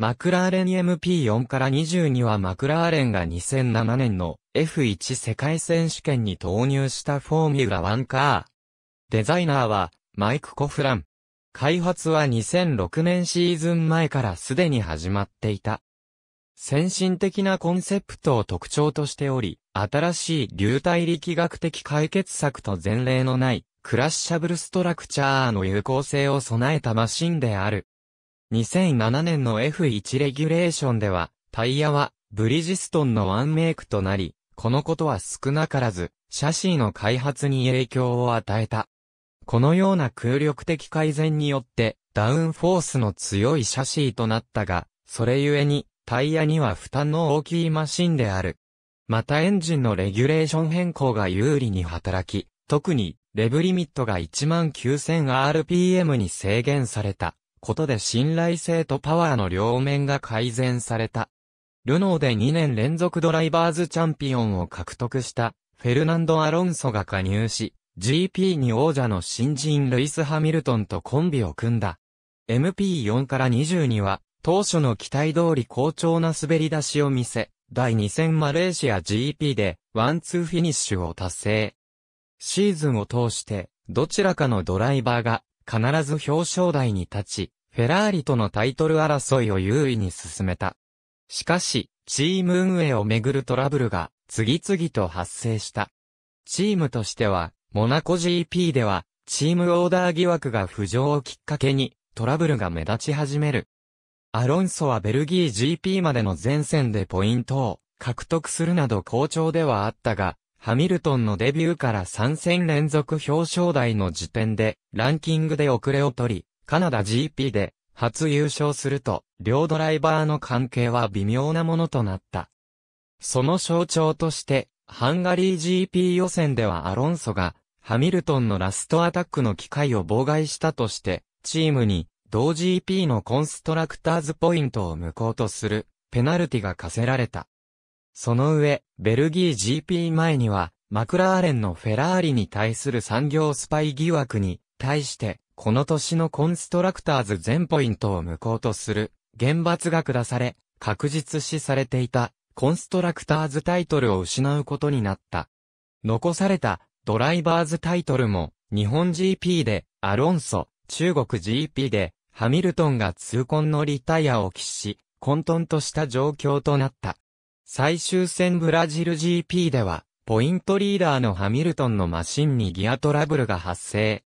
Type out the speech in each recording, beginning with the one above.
マクラーレン MP4 から22はマクラーレンが2007年の F1 世界選手権に投入したフォーミュラ1カー。デザイナーはマイク・コフラン。開発は2006年シーズン前からすでに始まっていた。先進的なコンセプトを特徴としており、新しい流体力学的解決策と前例のないクラッシャブルストラクチャーの有効性を備えたマシンである。2007年の F1 レギュレーションでは、タイヤは、ブリジストンのワンメイクとなり、このことは少なからず、シャシーの開発に影響を与えた。このような空力的改善によって、ダウンフォースの強いシャシーとなったが、それゆえに、タイヤには負担の大きいマシンである。またエンジンのレギュレーション変更が有利に働き、特に、レブリミットが 19000rpm に制限された。ことで信頼性とパワーの両面が改善された。ルノーで2年連続ドライバーズチャンピオンを獲得したフェルナンド・アロンソが加入し、GP に王者の新人ルイス・ハミルトンとコンビを組んだ。MP4 から2には、当初の期待通り好調な滑り出しを見せ、第2戦マレーシア GP でワンツーフィニッシュを達成。シーズンを通して、どちらかのドライバーが必ず表彰台に立ち、フェラーリとのタイトル争いを優位に進めた。しかし、チーム運営をめぐるトラブルが次々と発生した。チームとしては、モナコ GP では、チームオーダー疑惑が浮上をきっかけに、トラブルが目立ち始める。アロンソはベルギー GP までの前線でポイントを獲得するなど好調ではあったが、ハミルトンのデビューから3戦連続表彰台の時点で、ランキングで遅れを取り、カナダ GP で初優勝すると、両ドライバーの関係は微妙なものとなった。その象徴として、ハンガリー GP 予選ではアロンソが、ハミルトンのラストアタックの機会を妨害したとして、チームに、同 GP のコンストラクターズポイントを無効とする、ペナルティが課せられた。その上、ベルギー GP 前には、マクラーレンのフェラーリに対する産業スパイ疑惑に、対して、この年のコンストラクターズ全ポイントを無効とする、厳罰が下され、確実視されていた、コンストラクターズタイトルを失うことになった。残された、ドライバーズタイトルも、日本 GP で、アロンソ、中国 GP で、ハミルトンが痛恨のリタイアを喫し、混沌とした状況となった。最終戦ブラジル GP では、ポイントリーダーのハミルトンのマシンにギアトラブルが発生。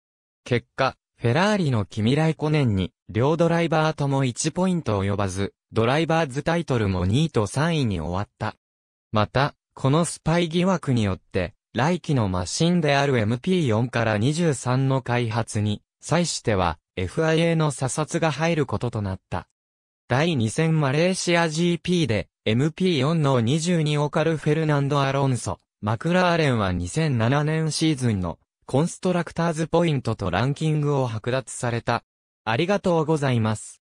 結果、フェラーリのキミライコネンに、両ドライバーとも1ポイント及ばず、ドライバーズタイトルも2位と3位に終わった。また、このスパイ疑惑によって、来期のマシンである MP4 から23の開発に、際しては FIA の査察が入ることとなった。第2戦マレーシア GP で MP4 の22オカルフェルナンド・アロンソ、マクラーレンは2007年シーズンのコンストラクターズポイントとランキングを剥奪された。ありがとうございます。